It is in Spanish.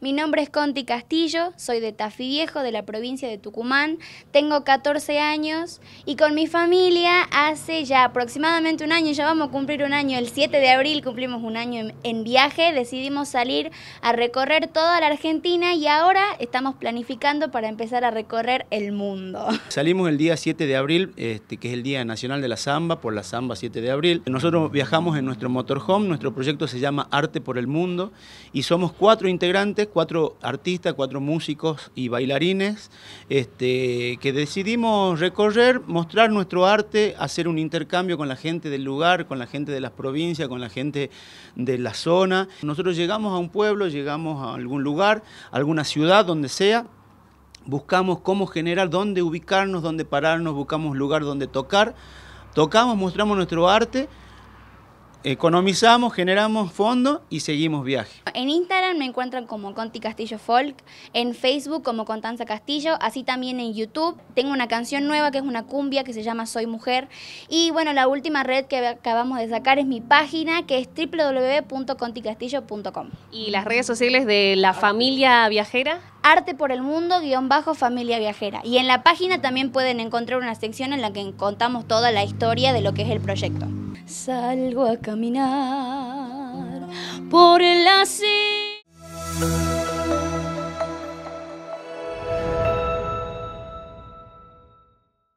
Mi nombre es Conti Castillo, soy de Tafí Viejo, de la provincia de Tucumán, tengo 14 años y con mi familia hace ya aproximadamente un año, ya vamos a cumplir un año, el 7 de abril cumplimos un año en, viaje, decidimos salir a recorrer toda la Argentina y ahora estamos planificando para empezar a recorrer el mundo. Salimos el día 7 de abril, este, que es el Día Nacional de la Zamba, por la Zamba 7 de abril. Nosotros viajamos en nuestro motorhome, nuestro proyecto se llama Arte por el Mundo y somos cuatro integrantes cuatro artistas, cuatro músicos y bailarines este, que decidimos recorrer, mostrar nuestro arte, hacer un intercambio con la gente del lugar, con la gente de las provincias, con la gente de la zona. Nosotros llegamos a un pueblo, llegamos a algún lugar, alguna ciudad, donde sea, buscamos cómo generar, dónde ubicarnos, dónde pararnos, buscamos lugar donde tocar, tocamos, mostramos nuestro arte economizamos, generamos fondos y seguimos viaje. En Instagram me encuentran como Conti Castillo Folk, en Facebook como Contanza Castillo, así también en YouTube. Tengo una canción nueva que es una cumbia que se llama Soy Mujer. Y bueno, la última red que acabamos de sacar es mi página que es www.conticastillo.com. ¿Y las redes sociales de la familia viajera? Arte por el Mundo, guión bajo Familia Viajera. Y en la página también pueden encontrar una sección en la que contamos toda la historia de lo que es el proyecto. Salgo a caminar por la